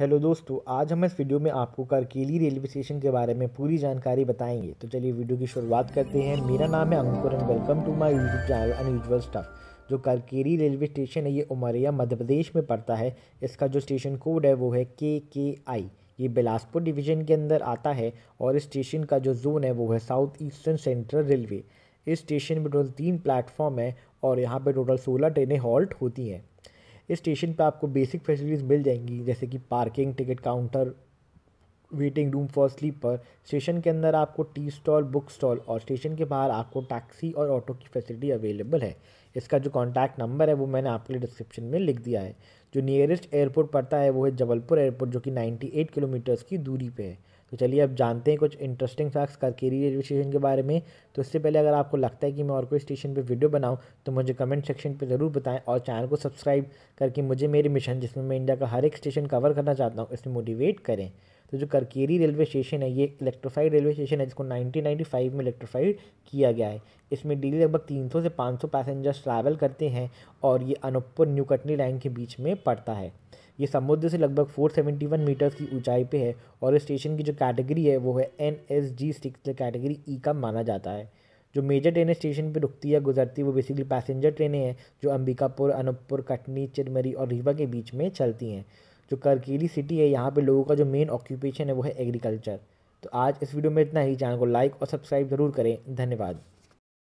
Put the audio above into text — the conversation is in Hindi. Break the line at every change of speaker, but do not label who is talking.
हेलो दोस्तों आज हम इस वीडियो में आपको करकेली रेलवे स्टेशन के बारे में पूरी जानकारी बताएंगे तो चलिए वीडियो की शुरुआत करते हैं मेरा नाम है Ankur and welcome to my YouTube channel unusual stuff जो करकेरी रेलवे स्टेशन है ये उमरिया मध्य प्रदेश में पड़ता है इसका जो स्टेशन कोड है वो है के के आई ये बिलासपुर डिवीजन के अंदर आता है और इस स्टेशन का जो जोन है वो है साउथ ईस्टर्न सेंट्रल रेलवे इस स्टेशन में टोटल तीन प्लेटफॉर्म है और यहाँ पर टोटल सोलह ट्रेनें हॉल्ट होती हैं इस स्टेशन पे आपको बेसिक फैसिलिटीज़ मिल जाएंगी जैसे कि parking ticket counter waiting room for sleeper station के अंदर आपको टी स्टॉल बुक स्टॉल और स्टेशन के बाहर आपको टैक्सी और ऑटो की फैसिलिटी अवेलेबल है इसका जो कॉन्टैक्ट नंबर है वो मैंने आपके लिए डिस्क्रिप्शन में लिख दिया है जो नियरेस्ट एयरपोर्ट पड़ता है वो है जबलपुर एयरपोर्ट जो कि नाइन्टी एट किलोमीटर्स की दूरी पर है तो चलिए अब जानते हैं कुछ interesting facts Karkeri railway station के बारे में तो इससे पहले अगर आपको लगता है कि मैं और कोई स्टेशन पे वीडियो बनाऊं तो मुझे कमेंट सेक्शन पे ज़रूर बताएं और चैनल को सब्सक्राइब करके मुझे मेरे मिशन जिसमें मैं इंडिया का हर एक स्टेशन कवर करना चाहता हूँ इसमें मोटिवेट करें तो जो करकेरी रेलवे स्टेशन है ये इलेक्ट्रीफाइड रेलवे स्टेशन है जिसको 1995 में इलेक्ट्रीफाइड किया गया है इसमें डेली लगभग 300 से 500 पैसेंजर्स ट्रैवल करते हैं और ये अनूपपुर न्यू कटनी लाइन के बीच में पड़ता है ये समुद्र से लगभग 471 मीटर्स की ऊंचाई पे है और इस स्टेशन की जो कैटेगरी है वो है N S G six category E का माना जाता है जो मेजर ट्रेनें स्टेशन पर रुकती या गुजरती है वो बेसिकली पैसेंजर ट्रेनें हैं जो अंबिकापुर अनूपपुर कटनी चिरमरी और रीवा के बीच में चलती हैं जो करकीली सिटी है यहाँ पे लोगों का जो मेन ऑक्यूपेशन है वो है एग्रीकल्चर तो आज इस वीडियो में इतना ही चैनल को लाइक और सब्सक्राइब ज़रूर करें धन्यवाद